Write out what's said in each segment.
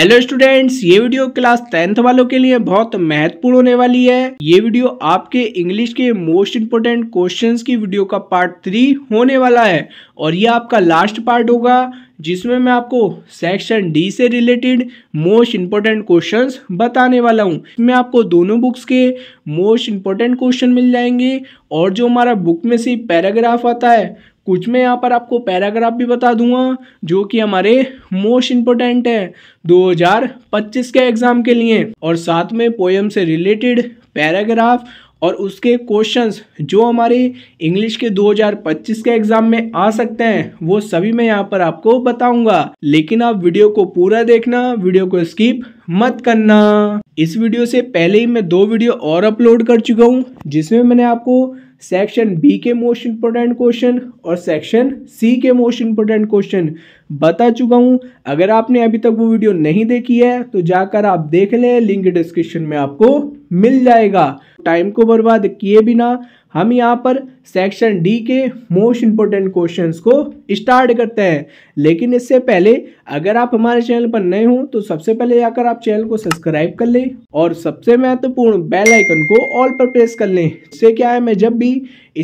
hello students ये video class tenth वालों के लिए बहुत महत्वपूर्ण होने वाली है ये वीडियो आपके इंग्लिश के मोस्ट इंपोर्टेंट क्वेश्चंस की वीडियो का पार्ट थ्री होने वाला है और ये आपका लास्ट पार्ट होगा जिसमें मैं आपको सेक्शन डी से रिलेटेड मोस्ट इंपोर्टेंट क्वेश्चंस बताने वाला हूँ इसमें आपको दोनों बुक्स के मोस्ट इंपोर्टेंट क्वेश्चन मिल जाएंगे और जो हमारा बुक में से पैराग्राफ आता है कुछ मैं यहाँ पर आपको पैराग्राफ भी बता दूंगा जो कि हमारे मोस्ट इम्पोर्टेंट है 2025 के एग्ज़ाम के लिए और साथ में पोएम से रिलेटेड पैराग्राफ और उसके क्वेश्चंस जो हमारे इंग्लिश के 2025 के एग्ज़ाम में आ सकते हैं वो सभी मैं यहाँ पर आपको बताऊंगा लेकिन आप वीडियो को पूरा देखना वीडियो को स्किप मत करना इस वीडियो से पहले ही मैं दो वीडियो और अपलोड कर चुका हूँ जिसमें मैंने आपको सेक्शन बी के मोस्ट इंपोर्टेंट क्वेश्चन और सेक्शन सी के मोस्ट इंपोर्टेंट क्वेश्चन बता चुका हूँ अगर आपने अभी तक वो वीडियो नहीं देखी है तो जाकर आप देख लें लिंक डिस्क्रिप्शन में आपको मिल जाएगा टाइम को बर्बाद किए बिना हम यहाँ पर सेक्शन डी के मोस्ट इम्पोर्टेंट क्वेश्चंस को स्टार्ट करते हैं लेकिन इससे पहले अगर आप हमारे चैनल पर नए हों तो सबसे पहले जाकर आप चैनल को सब्सक्राइब कर लें और सबसे महत्वपूर्ण बेल आइकन को ऑल पर प्रेस कर लें इससे क्या है मैं जब भी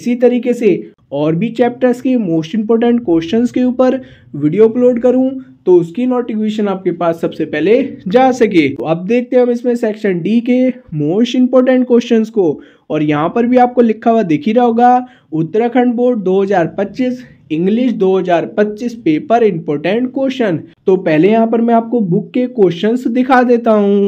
इसी तरीके से और भी चैप्टर्स के मोस्ट इम्पोर्टेंट क्वेश्चन के ऊपर वीडियो अपलोड करूँ तो उसकी नोटिफिकेशन आपके पास सबसे पहले जा सके तो अब देखते हैं हम इसमें सेक्शन डी के मोस्ट इंपोर्टेंट क्वेश्चन को और यहाँ पर भी आपको लिखा हुआ दिख ही रहा होगा Uttarakhand board 2025 English 2025 paper important question तो पहले यहाँ पर मैं आपको बुक के क्वेश्चंस दिखा देता हूँ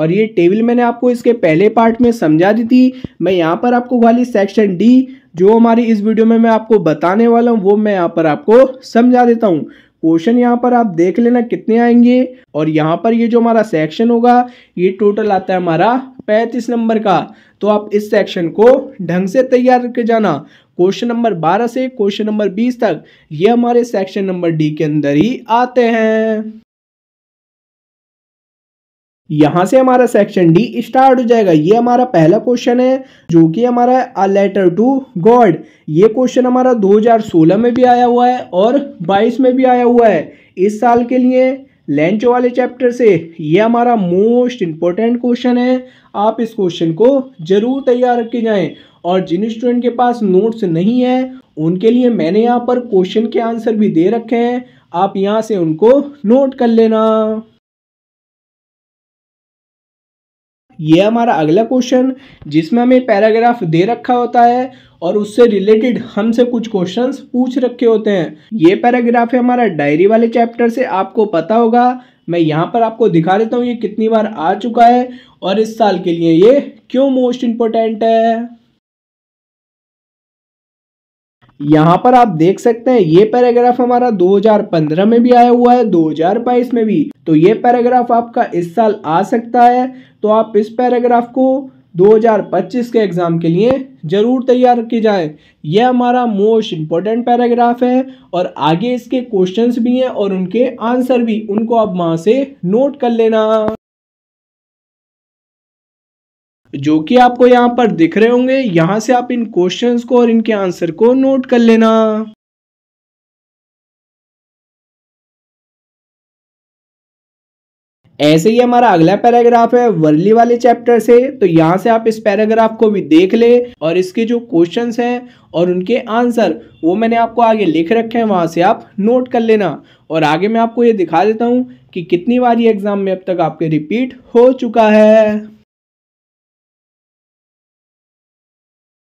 और ये टेबल मैंने आपको इसके पहले पार्ट में समझा दी थी मैं यहाँ पर आपको खाली सेक्शन डी जो हमारी इस वीडियो में मैं आपको बताने वाला हूँ वो मैं यहाँ पर आपको समझा देता हूँ क्वेश्चन यहाँ पर आप देख लेना कितने आएंगे और यहाँ पर ये जो हमारा सेक्शन होगा ये टोटल आता है हमारा पैंतीस नंबर का तो आप इस सेक्शन को ढंग से तैयार करके जाना क्वेश्चन नंबर बारह से क्वेश्चन नंबर बीस तक ये हमारे सेक्शन नंबर डी के अंदर ही आते हैं यहाँ से हमारा सेक्शन डी स्टार्ट हो जाएगा ये हमारा पहला क्वेश्चन है जो कि हमारा अ लेटर टू गॉड ये क्वेश्चन हमारा 2016 में भी आया हुआ है और 22 में भी आया हुआ है इस साल के लिए लेंच वाले चैप्टर से ये हमारा मोस्ट इम्पोर्टेंट क्वेश्चन है आप इस क्वेश्चन को जरूर तैयार रखे जाएं और जिन स्टूडेंट के पास नोट्स नहीं है उनके लिए मैंने यहाँ पर क्वेश्चन के आंसर भी दे रखे हैं आप यहाँ से उनको नोट कर लेना ये हमारा अगला क्वेश्चन जिसमें हमें पैराग्राफ दे रखा होता है और उससे रिलेटेड हमसे कुछ क्वेश्चंस पूछ रखे होते हैं ये पैराग्राफ है हमारा डायरी वाले चैप्टर से आपको पता होगा मैं यहाँ पर आपको दिखा देता हूँ ये कितनी बार आ चुका है और इस साल के लिए ये क्यों मोस्ट इम्पोर्टेंट है यहाँ पर आप देख सकते हैं ये पैराग्राफ हमारा 2015 में भी आया हुआ है 2022 में भी तो ये पैराग्राफ आपका इस साल आ सकता है तो आप इस पैराग्राफ को 2025 के एग्ज़ाम के लिए ज़रूर तैयार की जाए यह हमारा मोस्ट इम्पोर्टेंट पैराग्राफ है और आगे इसके क्वेश्चंस भी हैं और उनके आंसर भी उनको आप वहाँ से नोट कर लेना जो कि आपको यहाँ पर दिख रहे होंगे यहाँ से आप इन क्वेश्चंस को और इनके आंसर को नोट कर लेना ऐसे ही हमारा अगला पैराग्राफ है वर्ली वाले चैप्टर से तो यहाँ से आप इस पैराग्राफ को भी देख ले और इसके जो क्वेश्चंस हैं और उनके आंसर वो मैंने आपको आगे लिख रखे हैं वहाँ से आप नोट कर लेना और आगे मैं आपको ये दिखा देता हूँ कि कितनी बार ये एग्ज़ाम में अब तक आपके रिपीट हो चुका है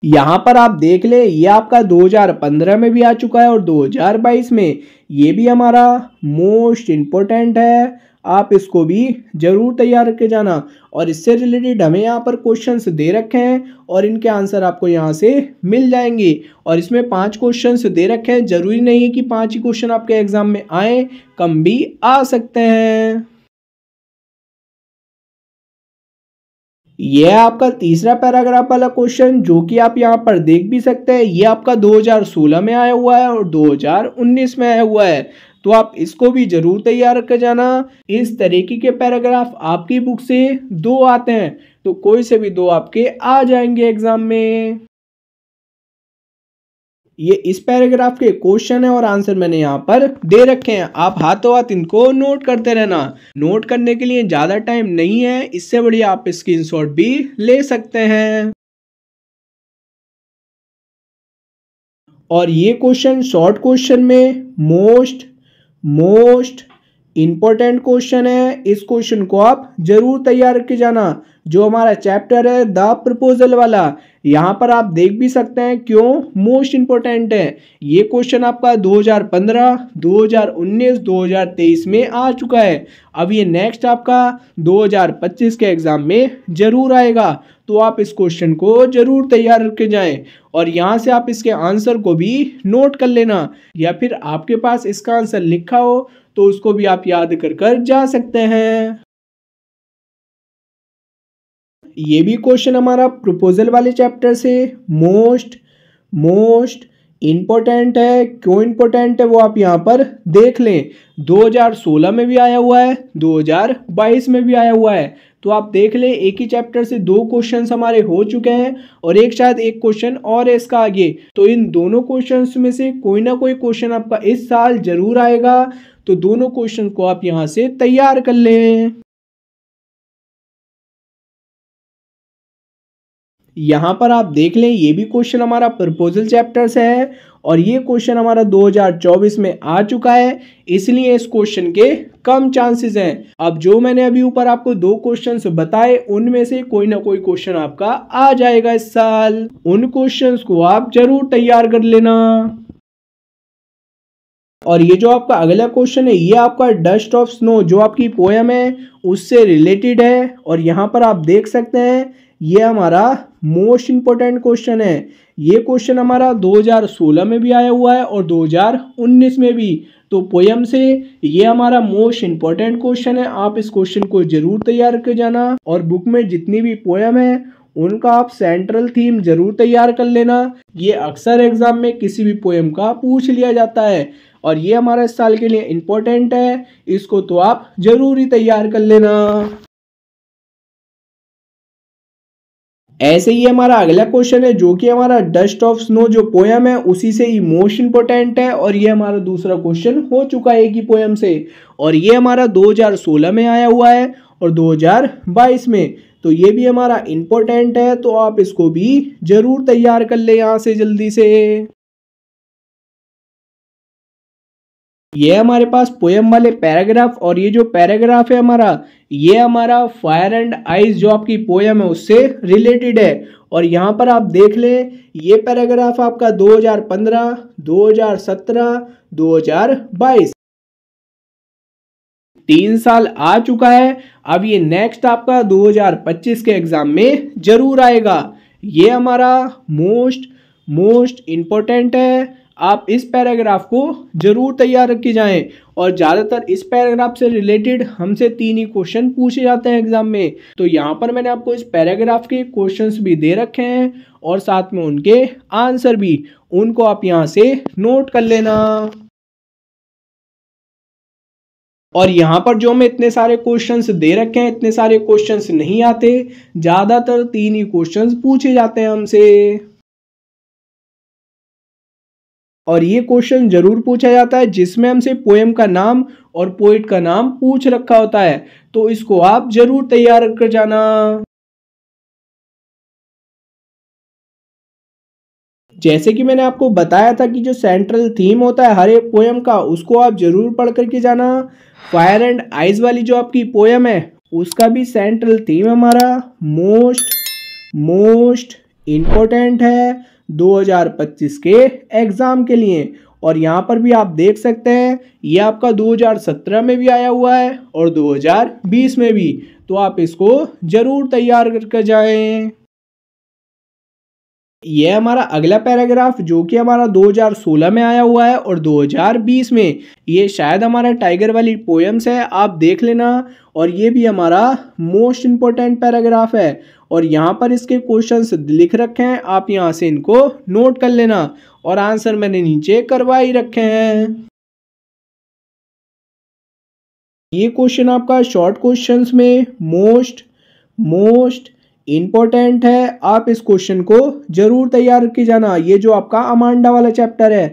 यहाँ पर आप देख ले ये आपका 2015 में भी आ चुका है और 2022 में ये भी हमारा मोस्ट इम्पोर्टेंट है आप इसको भी ज़रूर तैयार करके जाना और इससे रिलेटेड हमें यहाँ पर क्वेश्चंस दे रखे हैं और इनके आंसर आपको यहाँ से मिल जाएंगे और इसमें पांच क्वेश्चंस दे रखे हैं ज़रूरी नहीं है कि पांच ही क्वेश्चन आपके एग्ज़ाम में आए कम भी आ सकते हैं यह आपका तीसरा पैराग्राफ वाला क्वेश्चन जो कि आप यहाँ पर देख भी सकते हैं ये आपका 2016 में आया हुआ है और 2019 में आया हुआ है तो आप इसको भी जरूर तैयार कर जाना इस तरीके के पैराग्राफ आपकी बुक से दो आते हैं तो कोई से भी दो आपके आ जाएंगे एग्जाम में ये इस पैराग्राफ के क्वेश्चन है और आंसर मैंने यहाँ पर दे रखे हैं आप हाथों हाथ इनको नोट करते रहना नोट करने के लिए ज़्यादा टाइम नहीं है इससे बढ़िया आप स्क्रीन भी ले सकते हैं और ये क्वेश्चन शॉर्ट क्वेश्चन में मोस्ट मोस्ट इंपॉर्टेंट क्वेश्चन है इस क्वेश्चन को आप जरूर तैयार करके जाना जो हमारा चैप्टर है द प्रपोजल वाला यहाँ पर आप देख भी सकते हैं क्यों मोस्ट इंपॉर्टेंट है ये क्वेश्चन आपका 2015, 2019, 2023 में आ चुका है अब ये नेक्स्ट आपका 2025 के एग्ज़ाम में ज़रूर आएगा तो आप इस क्वेश्चन को ज़रूर तैयार करके जाएं और यहाँ से आप इसके आंसर को भी नोट कर लेना या फिर आपके पास इसका आंसर लिखा हो तो उसको भी आप याद कर कर जा सकते हैं ये भी क्वेश्चन हमारा प्रपोजल वाले चैप्टर से मोस्ट मोस्ट इम्पोर्टेंट है क्यों इम्पोर्टेंट है वो आप यहाँ पर देख लें 2016 में भी आया हुआ है 2022 में भी आया हुआ है तो आप देख लें एक ही चैप्टर से दो क्वेश्चन हमारे हो चुके हैं और एक शायद एक क्वेश्चन और है इसका आगे तो इन दोनों क्वेश्चन में से कोई ना कोई क्वेश्चन आपका इस साल जरूर आएगा तो दोनों क्वेश्चन को आप यहां से तैयार कर लें यहां पर आप देख लें ये भी क्वेश्चन हमारा प्रपोजल चैप्टर से है और ये क्वेश्चन हमारा 2024 में आ चुका है इसलिए इस क्वेश्चन के कम चांसेस हैं अब जो मैंने अभी ऊपर आपको दो क्वेश्चंस बताए उनमें से कोई ना कोई क्वेश्चन आपका आ जाएगा इस साल उन क्वेश्चंस को आप जरूर तैयार कर लेना और ये जो आपका अगला क्वेश्चन है ये आपका डस्ट ऑफ स्नो जो आपकी पोएम है उससे रिलेटेड है और यहाँ पर आप देख सकते हैं ये हमारा मोस्ट इम्पोर्टेंट क्वेश्चन है ये क्वेश्चन हमारा 2016 में भी आया हुआ है और 2019 में भी तो पोएम से ये हमारा मोस्ट इम्पोर्टेंट क्वेश्चन है आप इस क्वेश्चन को जरूर तैयार कर जाना और बुक में जितनी भी पोएम है उनका आप सेंट्रल थीम जरूर तैयार कर लेना ये अक्सर एग्जाम में किसी भी पोएम का पूछ लिया जाता है और ये हमारा इस साल के लिए इम्पोर्टेंट है इसको तो आप जरूरी तैयार कर लेना ऐसे ही हमारा अगला क्वेश्चन है जो कि हमारा डस्ट ऑफ स्नो जो पोयम है उसी से ही मोस्ट इंपोर्टेंट है और ये हमारा दूसरा क्वेश्चन हो चुका है कि पोयम से और ये हमारा 2016 में आया हुआ है और 2022 में तो ये भी हमारा इम्पोर्टेंट है तो आप इसको भी ज़रूर तैयार कर ले यहाँ से जल्दी से ये हमारे पास पोएम वाले पैराग्राफ और ये जो पैराग्राफ है हमारा ये हमारा फायर एंड आइस जो आपकी पोएम है उससे रिलेटेड है और यहाँ पर आप देख लें ये पैराग्राफ आपका 2015, 2017, 2022 तीन साल आ चुका है अब ये नेक्स्ट आपका 2025 के एग्जाम में जरूर आएगा ये हमारा मोस्ट मोस्ट इम्पोर्टेंट है आप इस पैराग्राफ को जरूर तैयार रखे जाएं और ज़्यादातर इस पैराग्राफ से रिलेटेड हमसे तीन ही क्वेश्चन पूछे जाते हैं एग्जाम में तो यहाँ पर मैंने आपको इस पैराग्राफ के क्वेश्चंस भी दे रखे हैं और साथ में उनके आंसर भी उनको आप यहाँ से नोट कर लेना और यहाँ पर जो मैं इतने सारे क्वेश्चंस दे रखे हैं इतने सारे क्वेश्चंस नहीं आते ज़्यादातर तीन ही क्वेश्चंस पूछे जाते हैं हमसे और ये क्वेश्चन जरूर पूछा जाता है जिसमें हमसे पोएम का नाम और पोइट का नाम पूछ रखा होता है तो इसको आप जरूर तैयार कर जाना जैसे कि मैंने आपको बताया था कि जो सेंट्रल थीम होता है हर एक पोएम का उसको आप जरूर पढ़ करके जाना फायर एंड आइज वाली जो आपकी पोएम है उसका भी सेंट्रल थीम हमारा मोस्ट मोस्ट इम्पोर्टेंट है 2025 के एग्ज़ाम के लिए और यहाँ पर भी आप देख सकते हैं ये आपका 2017 में भी आया हुआ है और 2020 में भी तो आप इसको ज़रूर तैयार करके जाएं ये हमारा अगला पैराग्राफ जो कि हमारा 2016 में आया हुआ है और 2020 में ये शायद हमारा टाइगर वाली पोएम्स है आप देख लेना और ये भी हमारा मोस्ट इम्पोर्टेंट पैराग्राफ है और यहाँ पर इसके क्वेश्चन लिख रखे हैं आप यहाँ से इनको नोट कर लेना और आंसर मैंने नीचे करवा ही रखे हैं ये क्वेश्चन आपका शॉर्ट क्वेश्चंस में मोस्ट मोस्ट इम्पॉर्टेंट है आप इस क्वेश्चन को जरूर तैयार के जाना ये जो आपका अमांडा वाला चैप्टर है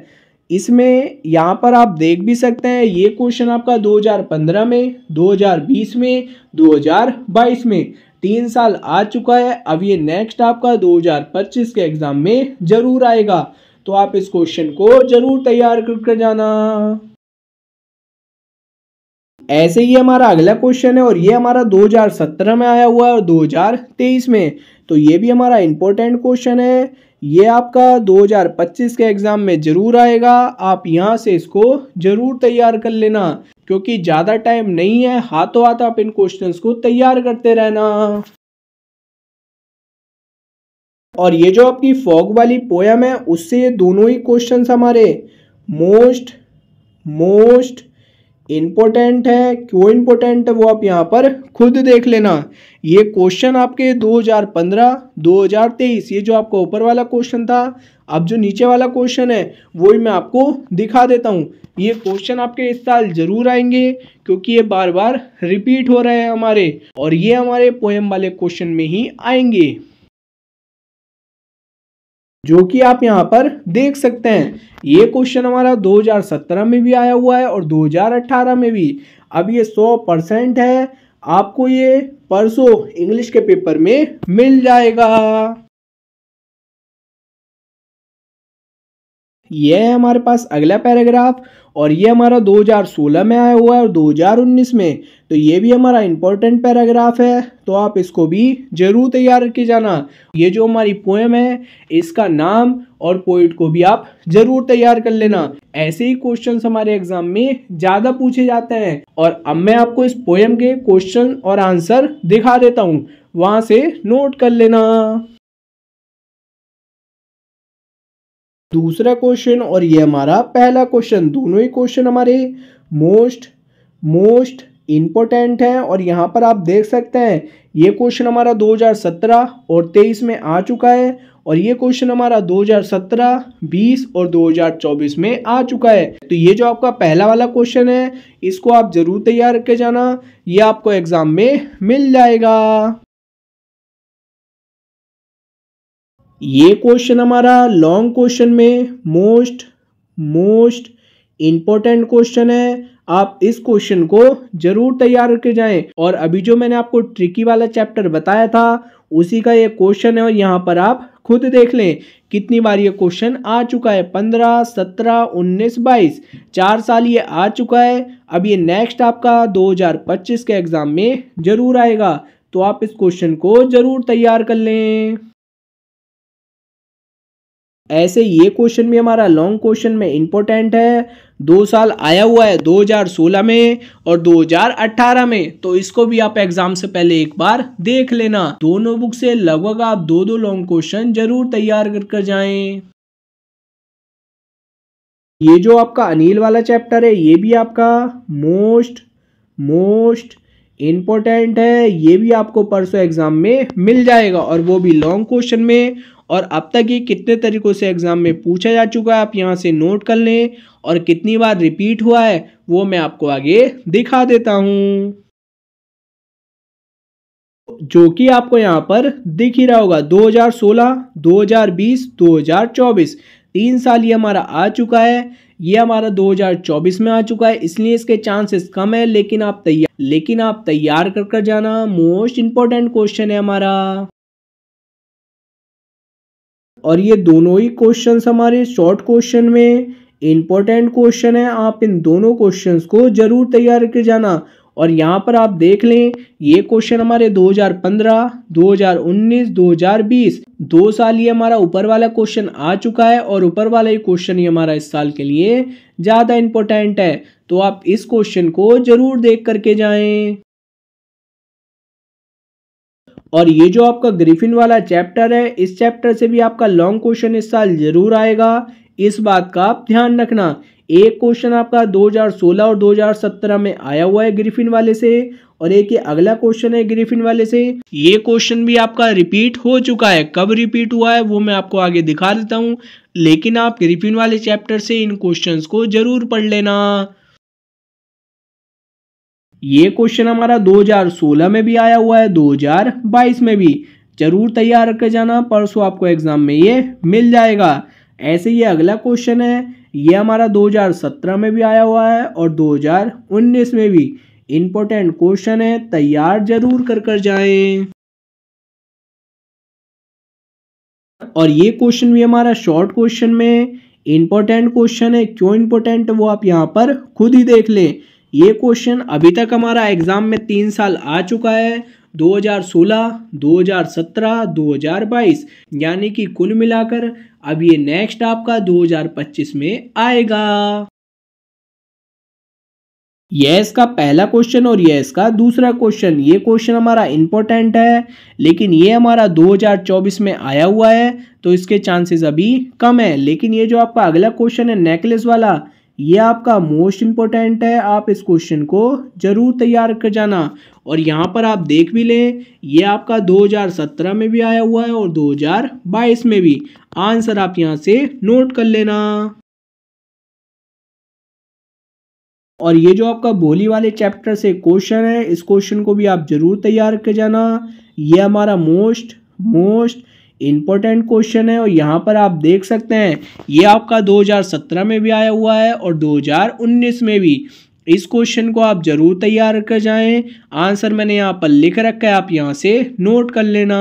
इसमें यहाँ पर आप देख भी सकते हैं ये क्वेश्चन आपका 2015 में 2020 में 2022 में तीन साल आ चुका है अब ये नेक्स्ट आपका 2025 के एग्ज़ाम में ज़रूर आएगा तो आप इस क्वेश्चन को ज़रूर तैयार करके जाना ऐसे ही हमारा अगला क्वेश्चन है और ये हमारा 2017 में आया हुआ है और 2023 में तो ये भी हमारा इंपॉर्टेंट क्वेश्चन है ये आपका 2025 के एग्ज़ाम में ज़रूर आएगा आप यहाँ से इसको ज़रूर तैयार कर लेना क्योंकि ज़्यादा टाइम नहीं है हाथों हाथ आप इन क्वेश्चंस को तैयार करते रहना और ये जो आपकी फॉग वाली पोयम है उससे ये दोनों ही क्वेश्चंस हमारे मोस्ट मोस्ट इम्पोर्टेंट है क्यों इम्पोर्टेंट है वो आप यहाँ पर खुद देख लेना ये क्वेश्चन आपके 2015 2023 ये जो आपका ऊपर वाला क्वेश्चन था अब जो नीचे वाला क्वेश्चन है वो ही मैं आपको दिखा देता हूँ ये क्वेश्चन आपके इस साल जरूर आएंगे क्योंकि ये बार बार रिपीट हो रहे हैं हमारे और ये हमारे पोएम वाले क्वेश्चन में ही आएंगे जो कि आप यहाँ पर देख सकते हैं ये क्वेश्चन हमारा 2017 में भी आया हुआ है और 2018 में भी अब ये 100 परसेंट है आपको ये परसों इंग्लिश के पेपर में मिल जाएगा ये है हमारे पास अगला पैराग्राफ और ये हमारा 2016 में आया हुआ है और 2019 में तो ये भी हमारा इम्पोर्टेंट पैराग्राफ है तो आप इसको भी ज़रूर तैयार करके जाना ये जो हमारी पोएम है इसका नाम और पोइट को भी आप ज़रूर तैयार कर लेना ऐसे ही क्वेश्चन हमारे एग्जाम में ज़्यादा पूछे जाते हैं और अब मैं आपको इस पोएम के क्वेश्चन और आंसर दिखा देता हूँ वहां से नोट कर लेना दूसरा क्वेश्चन और ये हमारा पहला क्वेश्चन दोनों ही क्वेश्चन हमारे मोस्ट मोस्ट इम्पोर्टेंट हैं और यहाँ पर आप देख सकते हैं ये क्वेश्चन हमारा 2017 और 23 में आ चुका है और ये क्वेश्चन हमारा 2017, 20 और 2024 में आ चुका है तो ये जो आपका पहला वाला क्वेश्चन है इसको आप ज़रूर तैयार करके जाना ये आपको एग्ज़ाम में मिल जाएगा ये क्वेश्चन हमारा लॉन्ग क्वेश्चन में मोस्ट मोस्ट इम्पोर्टेंट क्वेश्चन है आप इस क्वेश्चन को जरूर तैयार करके जाएं और अभी जो मैंने आपको ट्रिकी वाला चैप्टर बताया था उसी का ये क्वेश्चन है और यहाँ पर आप खुद देख लें कितनी बार ये क्वेश्चन आ चुका है पंद्रह सत्रह उन्नीस बाईस चार साल ये आ चुका है अब ये नेक्स्ट आपका 2025 के एग्ज़ाम में ज़रूर आएगा तो आप इस क्वेश्चन को ज़रूर तैयार कर लें ऐसे ये क्वेश्चन भी हमारा लॉन्ग क्वेश्चन में इंपॉर्टेंट है दो साल आया हुआ है 2016 में और 2018 में तो इसको भी आप एग्जाम से पहले एक बार देख लेना दोनों बुक से लगभग आप दो दो लॉन्ग क्वेश्चन जरूर तैयार कर, कर जाएं ये जो आपका अनिल वाला चैप्टर है ये भी आपका मोस्ट मोस्ट इम्पोर्टेंट है ये भी आपको परसों एग्जाम में मिल जाएगा और वो भी लॉन्ग क्वेश्चन में और अब तक ये कितने तरीक़ों से एग्ज़ाम में पूछा जा चुका है आप यहाँ से नोट कर लें और कितनी बार रिपीट हुआ है वो मैं आपको आगे दिखा देता हूँ जो कि आपको यहाँ पर दिख ही रहा होगा 2016, 2020, 2024 तीन साल ये हमारा आ चुका है ये हमारा 2024 में आ चुका है इसलिए इसके चांसेस कम है लेकिन आप तैयार लेकिन आप तैयार कर कर जाना मोस्ट इंपॉर्टेंट क्वेश्चन है हमारा और ये दोनों ही क्वेश्चन हमारे शॉर्ट क्वेश्चन में इम्पोर्टेंट क्वेश्चन है आप इन दोनों क्वेश्चन को जरूर तैयार करके जाना और यहाँ पर आप देख लें ये क्वेश्चन हमारे 2015, 2019, 2020 दो साल ये हमारा ऊपर वाला क्वेश्चन आ चुका है और ऊपर वाला ही क्वेश्चन ये हमारा इस साल के लिए ज़्यादा इम्पोर्टेंट है तो आप इस क्वेश्चन को जरूर देख करके जाएं और ये जो आपका ग्रिफिन वाला चैप्टर है इस चैप्टर से भी आपका लॉन्ग क्वेश्चन इस साल जरूर आएगा इस बात का आप ध्यान रखना एक क्वेश्चन आपका 2016 और 2017 में आया हुआ है ग्रिफिन वाले से और एक ये अगला क्वेश्चन है ग्रिफिन वाले से ये क्वेश्चन भी आपका रिपीट हो चुका है कब रिपीट हुआ है वो मैं आपको आगे दिखा देता हूँ लेकिन आप ग्रिफिन वाले चैप्टर से इन क्वेश्चंस को जरूर पढ़ लेना ये क्वेश्चन हमारा 2016 में भी आया हुआ है 2022 में भी जरूर तैयार रखे जाना परसों आपको एग्जाम में ये मिल जाएगा ऐसे ये अगला क्वेश्चन है ये हमारा 2017 में भी आया हुआ है और 2019 में भी इम्पोर्टेंट क्वेश्चन है तैयार जरूर कर कर जाएं और ये क्वेश्चन भी हमारा शॉर्ट क्वेश्चन में इम्पोर्टेंट क्वेश्चन है क्यों इम्पोर्टेंट वो आप यहाँ पर खुद ही देख लें ये क्वेश्चन अभी तक हमारा एग्ज़ाम में तीन साल आ चुका है 2016, 2017, 2022 यानी कि कुल मिलाकर अब ये नेक्स्ट आपका 2025 में आएगा यह इसका पहला क्वेश्चन और यह इसका दूसरा क्वेश्चन ये क्वेश्चन हमारा इंपॉर्टेंट है लेकिन ये हमारा 2024 में आया हुआ है तो इसके चांसेस अभी कम है लेकिन ये जो आपका अगला क्वेश्चन है नेकलेस वाला ये आपका मोस्ट इम्पोर्टेंट है आप इस क्वेश्चन को ज़रूर तैयार कर जाना और यहाँ पर आप देख भी लें ये आपका 2017 में भी आया हुआ है और 2022 में भी आंसर आप यहाँ से नोट कर लेना और ये जो आपका बोली वाले चैप्टर से क्वेश्चन है इस क्वेश्चन को भी आप ज़रूर तैयार कर जाना ये हमारा मोस्ट मोस्ट इम्पोर्टेंट क्वेश्चन है और यहाँ पर आप देख सकते हैं ये आपका 2017 में भी आया हुआ है और 2019 में भी इस क्वेश्चन को आप ज़रूर तैयार कर जाएं आंसर मैंने यहाँ पर लिख रखा है आप यहाँ से नोट कर लेना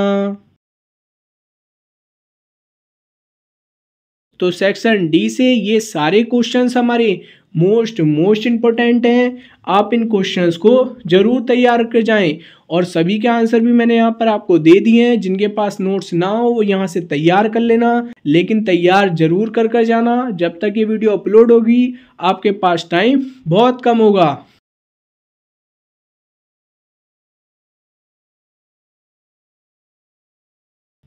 तो सेक्शन डी से ये सारे क्वेश्चंस हमारे मोस्ट मोस्ट इम्पोर्टेंट हैं आप इन क्वेश्चंस को ज़रूर तैयार कर जाएं और सभी के आंसर भी मैंने यहाँ पर आपको दे दिए हैं जिनके पास नोट्स ना हो वो यहाँ से तैयार कर लेना लेकिन तैयार ज़रूर कर कर जाना जब तक ये वीडियो अपलोड होगी आपके पास टाइम बहुत कम होगा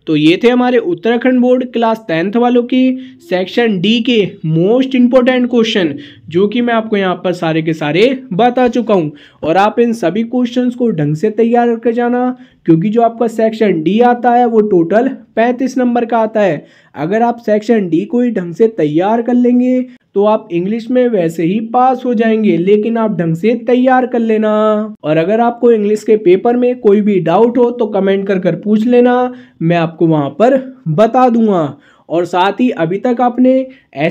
तो ये थे हमारे उत्तराखंड बोर्ड क्लास टेंथ वालों के सेक्शन डी के मोस्ट इंपॉर्टेंट क्वेश्चन जो कि मैं आपको यहाँ पर सारे के सारे बता चुका हूँ और आप इन सभी क्वेश्चंस को ढंग से तैयार करके जाना क्योंकि जो आपका सेक्शन डी आता है वो टोटल पैंतीस नंबर का आता है अगर आप सेक्शन डी को ही ढंग से तैयार कर लेंगे तो आप इंग्लिश में वैसे ही पास हो जाएंगे लेकिन आप ढंग से तैयार कर लेना और अगर आपको इंग्लिश के पेपर में कोई भी डाउट हो तो कमेंट कर कर पूछ लेना मैं आपको वहाँ पर बता दूंगा और साथ ही अभी तक आपने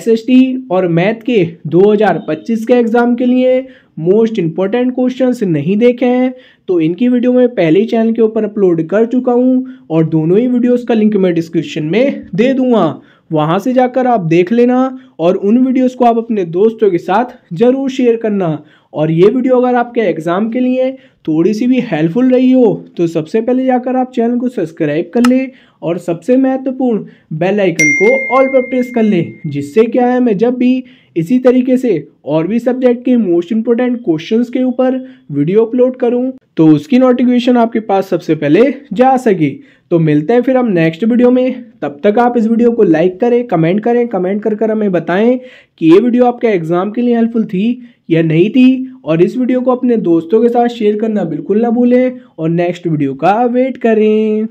टी और मैथ के 2025 के एग्ज़ाम के लिए मोस्ट इम्पॉर्टेंट क्वेश्चंस नहीं देखे हैं तो इनकी वीडियो मैं पहले ही चैनल के ऊपर अपलोड कर चुका हूँ और दोनों ही वीडियोस का लिंक मैं डिस्क्रिप्शन में दे दूँगा वहाँ से जाकर आप देख लेना और उन वीडियोस को आप अपने दोस्तों के साथ ज़रूर शेयर करना और ये वीडियो अगर आपके एग्ज़ाम के लिए थोड़ी सी भी हेल्पफुल रही हो तो सबसे पहले जाकर आप चैनल को सब्सक्राइब कर लें और सबसे महत्वपूर्ण बेल आइकन को ऑल पर प्रेस कर लें जिससे क्या है मैं जब भी इसी तरीके से और भी सब्जेक्ट के मोस्ट इम्पोर्टेंट क्वेश्चंस के ऊपर वीडियो अपलोड करूं तो उसकी नोटिफिकेशन आपके पास सबसे पहले जा सके तो मिलते हैं फिर हम नेक्स्ट वीडियो में तब तक आप इस वीडियो को लाइक करें कमेंट करें कमेंट कर कर हमें बताएं कि ये वीडियो आपके एग्ज़ाम के लिए हेल्पफुल थी या नहीं थी और इस वीडियो को अपने दोस्तों के साथ शेयर करना बिल्कुल ना भूलें और नेक्स्ट वीडियो का वेट करें